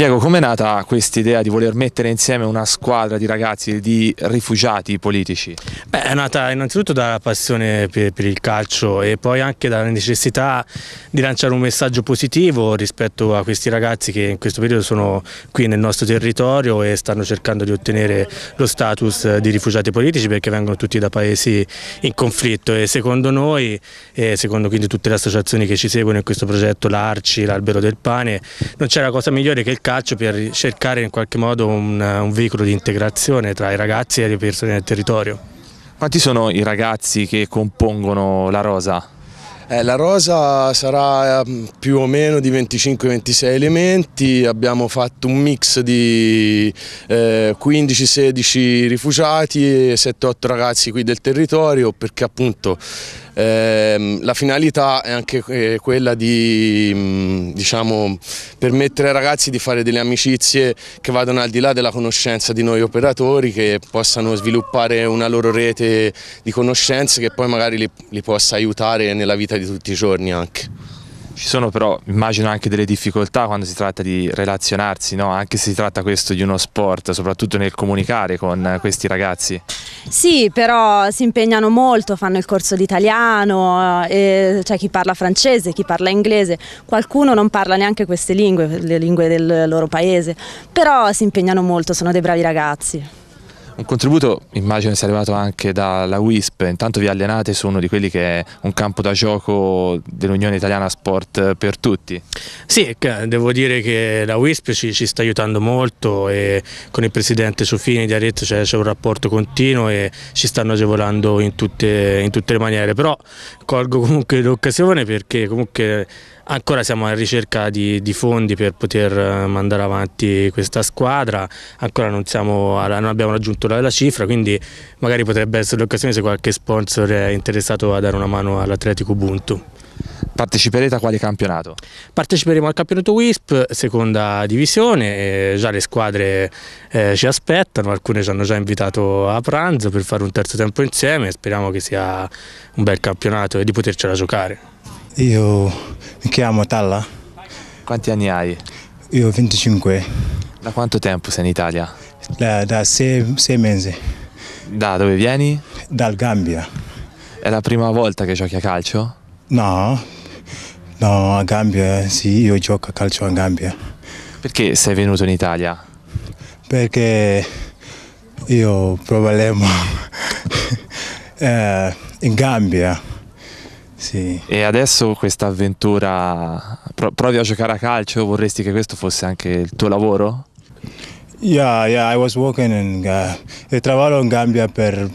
Diego, com'è nata questa idea di voler mettere insieme una squadra di ragazzi, di rifugiati politici? Beh, è nata innanzitutto dalla passione per, per, il calcio e poi anche dalla necessità di lanciare un messaggio positivo rispetto a questi ragazzi che in questo periodo sono qui nel nostro territorio e stanno cercando di ottenere lo status di rifugiati politici perché vengono tutti da paesi in conflitto e secondo noi e secondo quindi tutte le associazioni che ci seguono in questo progetto, l'Arci, l'Albero del Pane, non c'è la cosa migliore che il calcio calcio per cercare in qualche modo un, un veicolo di integrazione tra i ragazzi e le persone del territorio. Quanti sono i ragazzi che compongono la Rosa? Eh, la rosa sarà ehm, più o meno di 25-26 elementi, abbiamo fatto un mix di eh, 15-16 rifugiati e 7-8 ragazzi qui del territorio perché appunto ehm, la finalità è anche eh, quella di mm, diciamo, permettere ai ragazzi di fare delle amicizie che vadano al di là della conoscenza di noi operatori, che possano sviluppare una loro rete di conoscenze che poi magari li, li possa aiutare nella vita di di tutti i giorni anche. Ci sono però, immagino, anche delle difficoltà quando si tratta di relazionarsi, no? anche se si tratta questo di uno sport, soprattutto nel comunicare con questi ragazzi. Sì, però si impegnano molto, fanno il corso d'italiano, italiano, eh, c'è chi parla francese, chi parla inglese, qualcuno non parla neanche queste lingue, le lingue del loro paese, però si impegnano molto, sono dei bravi ragazzi. Un contributo immagino sia arrivato anche dalla WISP, intanto vi allenate su uno di quelli che è un campo da gioco dell'Unione Italiana Sport per tutti. Sì, eh, devo dire che la WISP ci, ci sta aiutando molto e con il presidente Sofini di Arezzo c'è un rapporto continuo e ci stanno agevolando in tutte, in tutte le maniere, però colgo comunque l'occasione perché comunque ancora siamo alla ricerca di, di, fondi per poter eh, mandare avanti questa squadra, ancora non, siamo, non abbiamo raggiunto la, la, cifra, quindi magari potrebbe essere l'occasione se qualche sponsor è interessato a dare una mano all'Atletico Ubuntu. Parteciperete a quale campionato? Parteciperemo al campionato WISP, seconda divisione, già le squadre eh, ci aspettano, alcune ci hanno già invitato a pranzo per fare un terzo tempo insieme, speriamo che sia un bel campionato e di potercela giocare. Io mi chiamo Talla. Quanti anni hai? Io ho 25. Da quanto tempo sei in Italia? Da, da sei, sei, mesi. Da dove vieni? Dal Gambia. È la prima volta che giochi a calcio? No, no, a Gambia, sì, io gioco a calcio a Gambia. Perché sei venuto in Italia? Perché io ho problema eh, in Gambia sì. E adesso questa avventura, pro- provi a giocare a calcio, vorresti che questo fosse anche il tuo lavoro? Yeah, yeah, I was working in Gambia. Uh, lavoro in Gambia per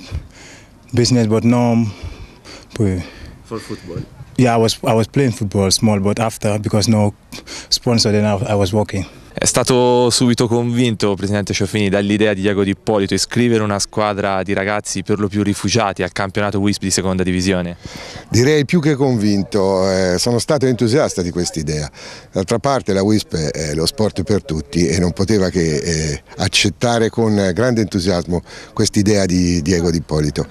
business, but no. Poi. For football. Yeah, I was I was playing football small, but after because no sponsor, then I, I was working. È stato subito convinto, Presidente Ciofini, dall'idea di Diego Di Ippolito iscrivere una squadra di ragazzi per lo più rifugiati al campionato WISP di seconda divisione? Direi più che convinto, eh, sono stato entusiasta di questa idea. D'altra parte la WISP è lo sport per tutti e non poteva che eh, accettare con grande entusiasmo questa idea di Diego Di Ippolito.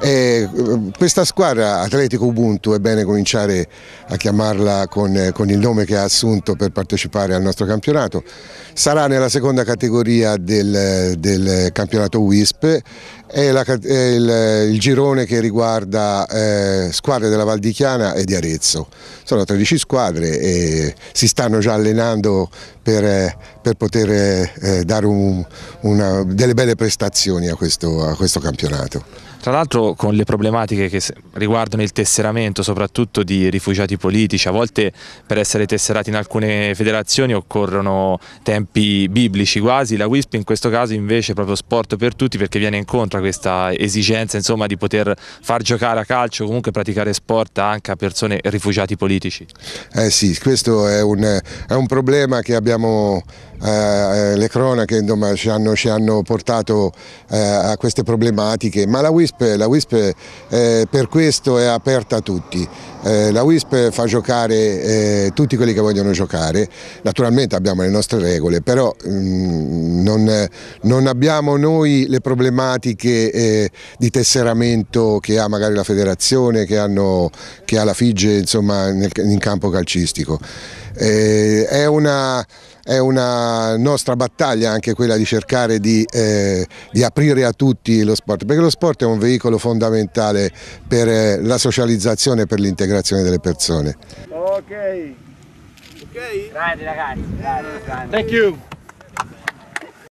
E, eh, questa squadra Atletico Ubuntu è bene cominciare a chiamarla con, eh, con il nome che ha assunto per partecipare al nostro campionato campionato. Sarà nella seconda categoria del, del campionato WISP è, la, è il, il, girone che riguarda eh, squadre della Val di Chiana e di Arezzo. Sono 13 squadre e si stanno già allenando per, per poter eh, dare un, una, delle belle prestazioni a questo, a questo campionato. Tra l'altro con le problematiche che riguardano il tesseramento soprattutto di rifugiati politici, a volte per essere tesserati in alcune federazioni occorrono tempi biblici quasi, la WISP in questo caso invece è proprio sport per tutti perché viene incontro a questa esigenza insomma, di poter far giocare a calcio, comunque praticare sport anche a persone rifugiati politici. Eh sì, questo è un, è un problema che abbiamo eh, eh, le cronache insomma, ci, hanno, ci, hanno, portato eh, a queste problematiche, ma la WISP, la WISP eh, per questo è aperta a tutti. Eh, la WISP fa giocare eh, tutti quelli che vogliono giocare, naturalmente abbiamo le nostre regole, però mh, mm, non, non, abbiamo noi le problematiche di tesseramento che ha magari la federazione, che, hanno, che ha la FIGE insomma, nel, in campo calcistico. è una è una nostra battaglia anche quella di cercare di, eh, di, aprire a tutti lo sport, perché lo sport è un veicolo fondamentale per eh, la socializzazione e per l'integrazione delle persone. Ok. Ok? Grande ragazzi, Grazie, grande. Thank you.